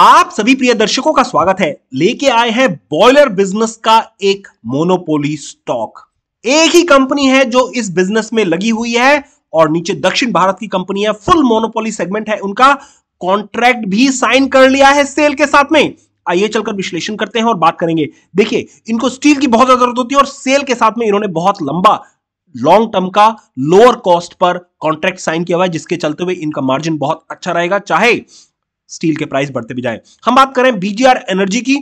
आप सभी प्रिय दर्शकों का स्वागत है लेके आए हैं बॉयलर बिजनेस का एक मोनोपोली स्टॉक एक ही कंपनी है जो इस बिजनेस में लगी हुई है और नीचे दक्षिण भारत की कंपनी है फुल मोनोपोली सेगमेंट है उनका कॉन्ट्रैक्ट भी साइन कर लिया है सेल के साथ में आइए चलकर विश्लेषण करते हैं और बात करेंगे देखिए इनको स्टील की बहुत जरूरत होती है और सेल के साथ में इन्होंने बहुत लंबा लॉन्ग टर्म का लोअर कॉस्ट पर कॉन्ट्रैक्ट साइन किया हुआ है जिसके चलते हुए इनका मार्जिन बहुत अच्छा रहेगा चाहे स्टील के प्राइस बढ़ते भी जाए हम बात करें बीजीआर एनर्जी की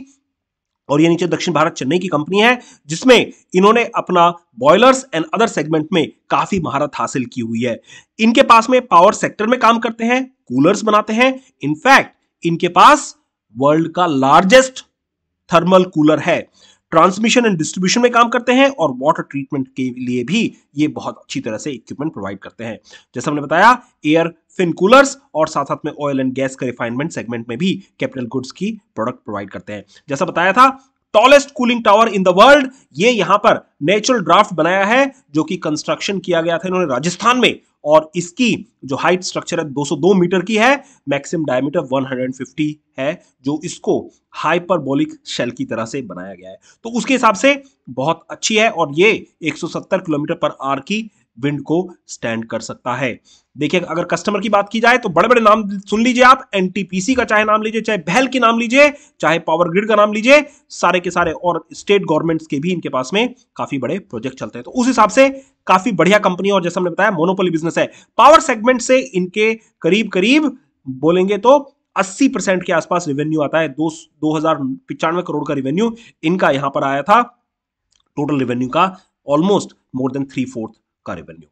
और ये नीचे दक्षिण भारत चेन्नई की कंपनी है जिसमें इन्होंने अपना बॉयलर्स एंड अदर सेगमेंट में काफी महारत हासिल की हुई है इनके पास में पावर सेक्टर में काम करते हैं कूलर्स बनाते हैं इनफैक्ट इनके पास वर्ल्ड का लार्जेस्ट थर्मल कूलर है ट्रांसमिशन एंड डिस्ट्रीब्यूशन में काम करते हैं और वाटर ट्रीटमेंट के लिए भी ये बहुत अच्छी तरह से इक्विपमेंट प्रोवाइड करते हैं जैसे हमने बताया एयर फिन कूलर्स और साथ साथ में ऑयल एंड गैस के रिफाइनमेंट सेगमेंट में भी कैपिटल गुड्स की प्रोडक्ट प्रोवाइड करते हैं जैसा बताया था tallest cooling tower in the world ये यहां पर नेचुरल ड्राफ्ट बनाया है जो कि कंस्ट्रक्शन किया गया था इन्होंने राजस्थान में और इसकी जो हाइट स्ट्रक्चर है 202 मीटर की है मैक्सिमम डायमीटर 150 है जो इसको हाइपरबोलिक शेल की तरह से बनाया गया है तो उसके हिसाब से बहुत अच्छी है और ये 170 किलोमीटर पर आर की विंड को स्टैंड कर सकता है देखिए अगर कस्टमर की बात की जाए तो बड़े बड़े नाम सुन लीजिए आप एनटीपीसी का चाहे नाम लीजिए चाहे बहल के नाम लीजिए चाहे पावर ग्रिड का नाम लीजिए सारे के सारे और स्टेट गवर्नमेंट्स के भी इनके पास में काफी बड़े प्रोजेक्ट चलते हैं तो उस हिसाब से काफी बढ़िया कंपनी और जैसा हमने बताया मोनोपोली बिजनेस है पावर सेगमेंट से इनके करीब करीब बोलेंगे तो 80 परसेंट के आसपास रेवेन्यू आता है दो दो पिचानवे करोड़ का रेवेन्यू इनका यहां पर आया था टोटल रेवेन्यू का almost more than three fourth का रेवेन्यू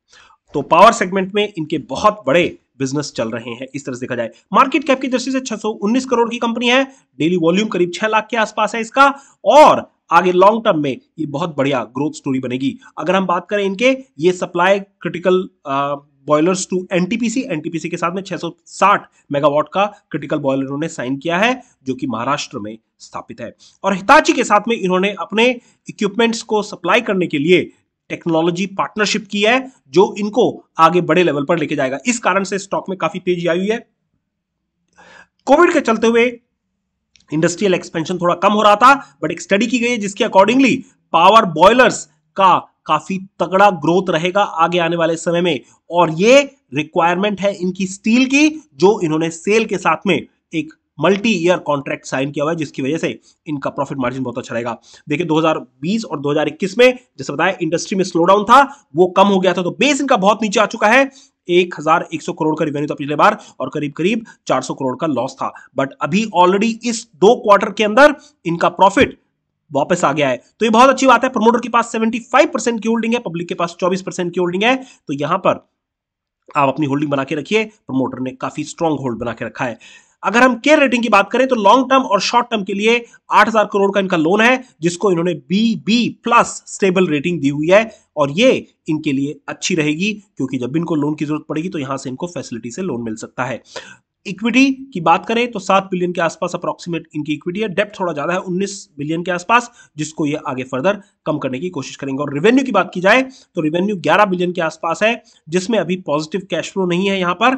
तो पावर सेगमेंट में इनके बहुत बड़े बिजनेस चल रहे हैं इस तरह से देखा जाए मार्केट कैप की दृष्टि से 619 करोड़ की कंपनी है डेली वॉल्यूम करीब 6 लाख के आसपास है इसका और आगे लॉन्ग टर्म में ये बहुत बढ़िया ग्रोथ स्टोरी बनेगी अगर हम बात करें इनके ये supercritical boilers to NTPC NTPC के साथ में 660 मेगावाट का क्रिटिकल बॉयलर उन्होंने साइन किया है जो कि महाराष्ट्र में स्थापित है और हिताची के साथ में इन्होंने अपने इक्विपमेंट्स को सप्लाई करने के लिए टेक्नोलॉजी पार्टनरशिप की है जो इनको आगे बड़े लेवल पर लेके जाएगा इस कारण से स्टॉक में काफी तेजी आई हुई है कोविड के चलते हुए इंडस्ट्रियल एक्सपेंशन थोड़ा कम हो रहा था बट एक स्टडी की गई है जिसके अकॉर्डिंगली पावर बॉयलर्स का काफी तगड़ा ग्रोथ रहेगा आगे आने वाले समय में और ये रिक्वायरमेंट है इनकी स्टील की जो इन्होंने सेल के साथ में एक मल्टी ईयर कॉन्ट्रैक्ट साइन किया हुआ है जिसकी वजह से इनका प्रॉफिट मार्जिन बहुत अच्छा रहेगा देखिए 2020 और 2021 में जैसे बताया इंडस्ट्री में स्लो डाउन था वो कम हो गया था तो बेस इनका बहुत नीचे आ चुका है एक हजार एक सौ करोड़ का रिवेन्यू था पिछले बार और करीब करीब चार सौ करोड़ का लॉस था बट अभी ऑलरेडी इस दो क्वार्टर के अंदर इनका प्रॉफिट वापस आ गया है तो ये बहुत अच्छी बात है प्रमोटर के पास 75 परसेंट की होल्डिंग है पब्लिक के पास 24 परसेंट की होल्डिंग है तो यहां पर आप अपनी होल्डिंग बना के रखिए प्रमोटर ने काफी स्ट्रांग होल्ड बना के रखा है अगर हम केयर रेटिंग की बात करें तो लॉन्ग टर्म और शॉर्ट टर्म के लिए 8000 करोड़ का इनका लोन है जिसको इन्होंने B B plus stable rating दी हुई है और ये इनके लिए अच्छी रहेगी क्योंकि जब इनको लोन की जरूरत पड़ेगी तो यहां से इनको फैसिलिटी से लोन मिल सकता है इक्विटी की बात करें तो सात बिलियन के आसपास अप्रोक्सीमेट इनकी इक्विटी है डेप्थ थोड़ा ज्यादा है उन्नीस बिलियन के आसपास जिसको ये आगे फर्दर कम करने की कोशिश करेंगे और रेवेन्यू की बात की जाए तो रेवेन्यू ग्यारह बिलियन के आसपास है जिसमें अभी पॉजिटिव कैश फ्लो नहीं है यहाँ पर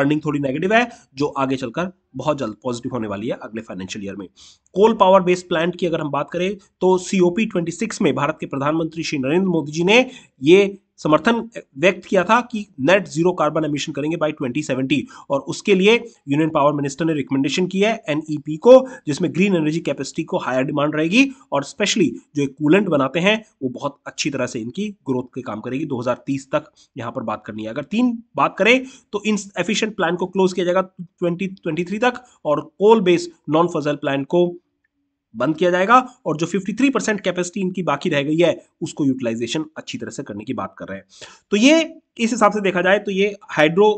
अर्निंग थोड़ी नेगेटिव है जो आगे चलकर बहुत जल्द पॉजिटिव होने वाली है अगले फाइनेंशियल ईयर में कोल पावर बेस्ड प्लांट की अगर हम बात करें तो सीओपी ट्वेंटी में भारत के प्रधानमंत्री श्री नरेंद्र मोदी जी ने ये समर्थन व्यक्त किया था कि नेट जीरो कार्बन एमिशन करेंगे बाय 2070 और उसके लिए यूनियन पावर मिनिस्टर ने रिकमेंडेशन किया है एनईपी e को जिसमें ग्रीन एनर्जी कैपेसिटी को हायर डिमांड रहेगी और स्पेशली जो एक कूलेंट बनाते हैं वो बहुत अच्छी तरह से इनकी ग्रोथ के काम करेगी 2030 तक यहाँ पर बात करनी है अगर तीन बात करें तो इन एफिशियंट प्लान को क्लोज किया जाएगा ट्वेंटी तक और coal based non fossil plant को बंद किया जाएगा और जो 53 परसेंट कैपेसिटी इनकी बाकी रह गई है उसको यूटिलाइजेशन अच्छी तरह से करने की बात कर रहे हैं तो ये इस हिसाब से देखा जाए तो ये हाइड्रो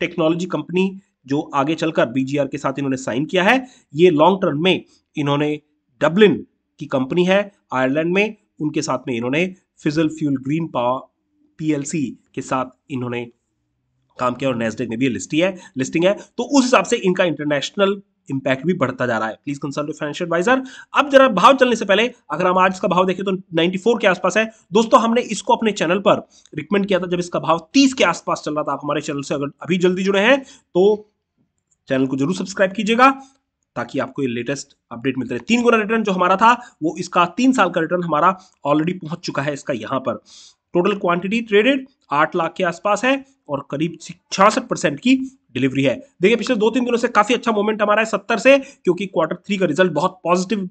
टेक्नोलॉजी कंपनी जो आगे चलकर बीजीआर के साथ इन्होंने साइन किया है ये लॉन्ग टर्म में इन्होंने डबलिन की कंपनी है आयरलैंड में उनके साथ में इन्होंने fossil fuel green power PLC के साथ इन्होंने काम किया और नेस्डेक में भी लिस्टी है लिस्टिंग है तो उस हिसाब से इनका इंटरनेशनल इंपैक्ट भी बढ़ता जा रहा है प्लीज कंसल्ट फाइनेंशियल एडवाइजर अब जरा भाव चलने से पहले अगर हम आज का भाव देखें तो 94 के आसपास है दोस्तों हमने इसको अपने चैनल पर रिकमेंड किया था जब इसका भाव 30 के आसपास चल रहा था आप हमारे चैनल से अगर अभी जल्दी जुड़े हैं तो चैनल को जरूर सब्सक्राइब कीजिएगा ताकि आपको ये लेटेस्ट अपडेट मिलते रहे तीन गुना रिटर्न जो हमारा था वो इसका तीन साल का रिटर्न हमारा ऑलरेडी पहुंच चुका है इसका यहां पर टोटल क्वांटिटी ट्रेडेड आठ लाख के आसपास है और करीब छियासठ परसेंट की डिलीवरी है देखिए पिछले दो तीन दिनों से काफी अच्छा मोमेंट हमारा है सत्तर से क्योंकि क्वार्टर थ्री का रिजल्ट बहुत पॉजिटिव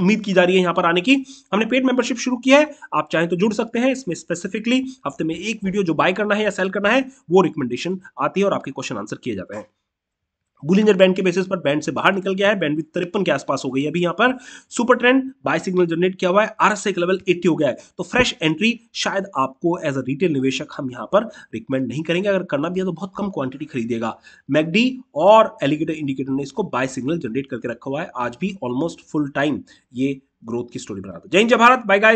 उम्मीद की जा रही है यहाँ पर आने की हमने पेड मेंबरशिप शुरू की है आप चाहें तो जुड़ सकते हैं इसमें स्पेसिफिकली हफ्ते में एक वीडियो जो बाय करना है या सेल करना है वो रिकमेंडेशन आती है और आपके क्वेश्चन आंसर किए जाते हैं बुलिंजर बैंड के बेसिस पर बैंड से बाहर निकल गया है बैंड तिरपन के आसपास हो गई है अभी यहाँ पर super trend buy signal generate किया हुआ है एस लेवल 80 हो गया है तो फ्रेश एंट्री शायद आपको एज अ रिटेल निवेशक हम यहाँ पर रिकमेंड नहीं करेंगे अगर करना भी है तो बहुत कम क्वांटिटी खरीदेगा मैगडी और एलिगेटर इंडिकेटर ने इसको बाय सिग्नल जनरेट करके रखा हुआ है आज भी ऑलमोस्ट फुल टाइम ये ग्रोथ की स्टोरी बना रहा जय हिंद जय भारत बाय